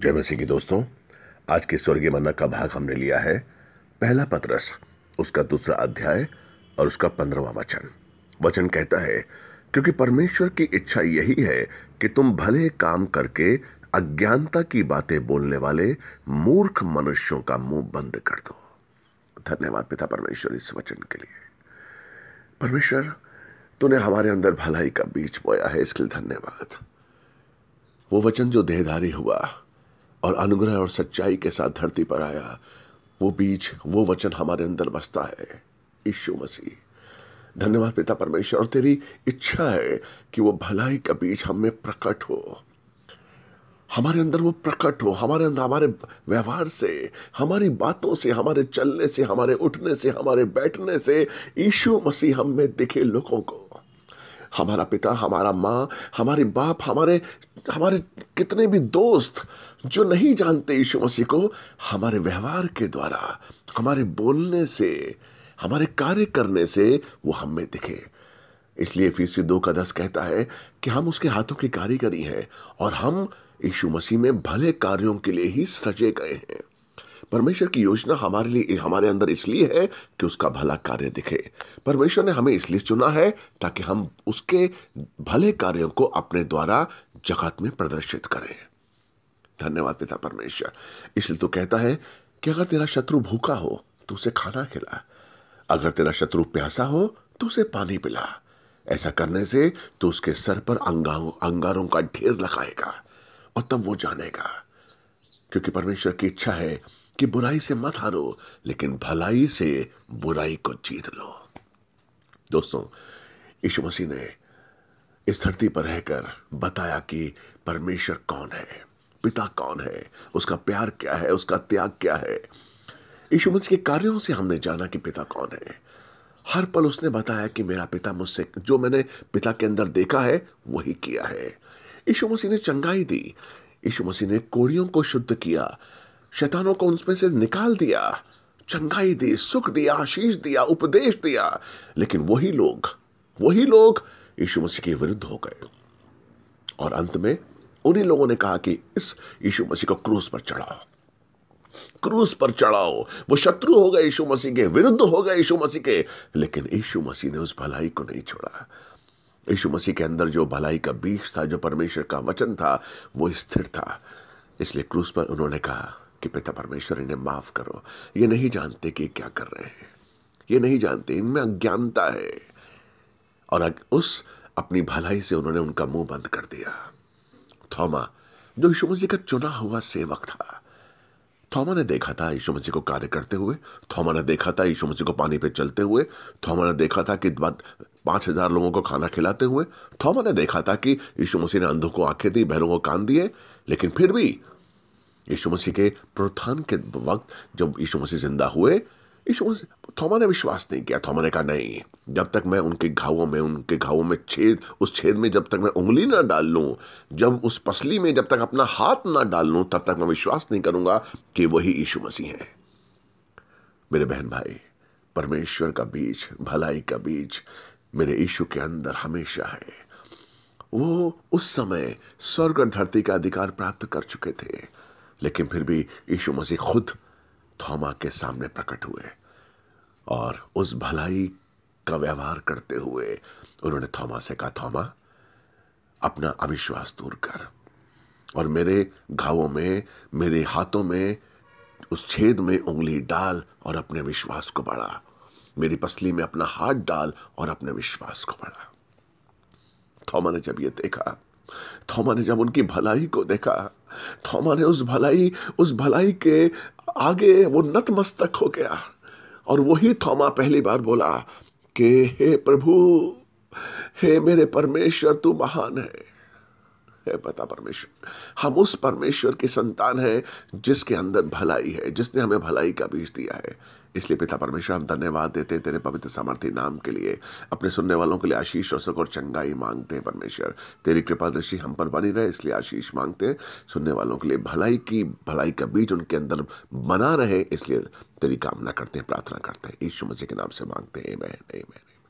जय मसीह की दोस्तों आज के स्वर्गीय मन्ना का भाग हमने लिया है पहला पत्रस उसका दूसरा अध्याय और उसका पंद्रवा वचन वचन कहता है क्योंकि परमेश्वर की इच्छा यही है कि तुम भले काम करके अज्ञानता की बातें बोलने वाले मूर्ख मनुष्यों का मुंह बंद कर दो धन्यवाद पिता परमेश्वर इस वचन के लिए परमेश्वर तूने हमारे अंदर भलाई का बीज बोया है इसके लिए धन्यवाद वो वचन जो देहधारी हुआ और अनुग्रह और सच्चाई के साथ धरती पर आया वो बीज वो वचन हमारे अंदर बसता है ईशु मसीह धन्यवाद पिता परमेश्वर और तेरी इच्छा है कि वो भलाई का बीज हम में प्रकट हो हमारे अंदर वो प्रकट हो हमारे अंदर हमारे व्यवहार से हमारी बातों से हमारे चलने से हमारे उठने से हमारे बैठने से यीशु मसीह हम में दिखे लोगों को हमारा पिता हमारा माँ हमारे बाप हमारे हमारे कितने भी दोस्त जो नहीं जानते यीशु मसीह को हमारे व्यवहार के द्वारा हमारे बोलने से हमारे कार्य करने से वो हम में दिखे इसलिए से दो का दस कहता है कि हम उसके हाथों की कारीगरी हैं और हम यीशु मसीह में भले कार्यों के लिए ही सजे गए हैं परमेश्वर की योजना हमारे लिए हमारे अंदर इसलिए है कि उसका भला कार्य दिखे परमेश्वर ने हमें इसलिए चुना है ताकि हम उसके भले कार्यों को अपने द्वारा जगत में प्रदर्शित करें धन्यवाद पिता परमेश्वर इसलिए तो कहता है कि अगर तेरा शत्रु भूखा हो तो उसे खाना खिला अगर तेरा शत्रु प्यासा हो तो उसे पानी पिला ऐसा करने से तो उसके सर पर अंगारों का ढेर लगाएगा और तब वो जानेगा क्योंकि परमेश्वर की इच्छा है कि बुराई से मत हारो लेकिन भलाई से बुराई को जीत लो दोस्तों यीशु मसीह ने इस धरती पर रहकर बताया कि परमेश्वर कौन है पिता कौन है उसका प्यार क्या है उसका त्याग क्या है यशु मसीह के कार्यों से हमने जाना कि पिता कौन है हर पल उसने बताया कि मेरा पिता मुझसे जो मैंने पिता के अंदर देखा है वही किया है यीशु मसीह ने चंगाई दी यशु मसीह ने कोड़ियों को शुद्ध किया शैतानों को उनमें से निकाल दिया चंगाई दी सुख दिया आशीष दिया उपदेश दिया लेकिन वही लोग वही लोग यीशु मसीह के विरुद्ध हो गए और अंत में उन्हीं लोगों ने कहा कि इस यीशु मसीह को क्रूस पर चढ़ाओ क्रूस पर चढ़ाओ वो शत्रु हो गए यीशु मसीह के विरुद्ध हो गए यीशु मसीह के लेकिन यीशु मसीह ने उस भलाई को नहीं छोड़ा यीशु मसीह के अंदर जो भलाई का बीज था जो परमेश्वर का वचन था वो स्थिर था इसलिए क्रूस पर उन्होंने कहा कि पिता परमेश्वर इन्हें माफ करो ये नहीं जानते कि क्या कर रहे हैं ये नहीं जानते इनमें अज्ञानता है और उस अपनी भलाई से उन्होंने उनका मुंह बंद कर दिया थॉमा जो यीशु मसीह का चुना हुआ सेवक था थॉमा ने देखा था यीशु मसीह को कार्य करते हुए थॉमा ने देखा था यीशु मसीह को पानी पे चलते हुए थॉमा ने देखा था कि पांच हजार लोगों को खाना खिलाते हुए थॉमा ने देखा था कि यीशु मसीह ने अंधों को आंखें दी बहनों को कान दिए लेकिन फिर भी यीशु मसीह के प्रोत्थान के वक्त जब यीशु मसीह जिंदा हुए यीशु मसीह थोमा ने विश्वास नहीं किया थोमा ने कहा नहीं जब तक मैं उनके घावों में उनके घावों में छेद उस छेद में जब तक मैं उंगली ना डाल लूँ जब उस पसली में जब तक अपना हाथ ना डाल लूँ तब तक मैं विश्वास नहीं करूँगा कि वही यीशु मसीह हैं मेरे बहन भाई परमेश्वर का बीज भलाई का बीज मेरे यीशु के अंदर हमेशा है वो उस समय स्वर्ग और धरती का अधिकार प्राप्त कर चुके थे लेकिन फिर भी यीशु मसीह खुद थॉमा के सामने प्रकट हुए और उस भलाई का व्यवहार करते हुए उन्होंने थॉमा से कहा थॉमा अपना अविश्वास दूर कर और मेरे घावों में मेरे हाथों में उस छेद में उंगली डाल और अपने विश्वास को बढ़ा मेरी पसली में अपना हाथ डाल और अपने विश्वास को बढ़ा थॉमा ने जब यह देखा थॉमा ने जब उनकी भलाई को देखा थॉमा ने उस भलाई उस भलाई के आगे वो नतमस्तक हो गया और वही थॉमा पहली बार बोला कि हे प्रभु हे मेरे परमेश्वर तू महान है हे पता परमेश्वर हम उस परमेश्वर की संतान हैं जिसके अंदर भलाई है जिसने हमें भलाई का बीज दिया है इसलिए पिता परमेश्वर हम धन्यवाद देते हैं तेरे पवित्र सामर्थ्य नाम के लिए अपने सुनने वालों के लिए आशीष और सुख और चंगाई मांगते हैं परमेश्वर तेरी कृपा दृष्टि हम पर बनी रहे इसलिए आशीष मांगते हैं सुनने वालों के लिए भलाई की भलाई का बीज उनके अंदर बना रहे इसलिए तेरी कामना करते हैं प्रार्थना करते हैं ईश्वर मसीह के नाम से मांगते हैं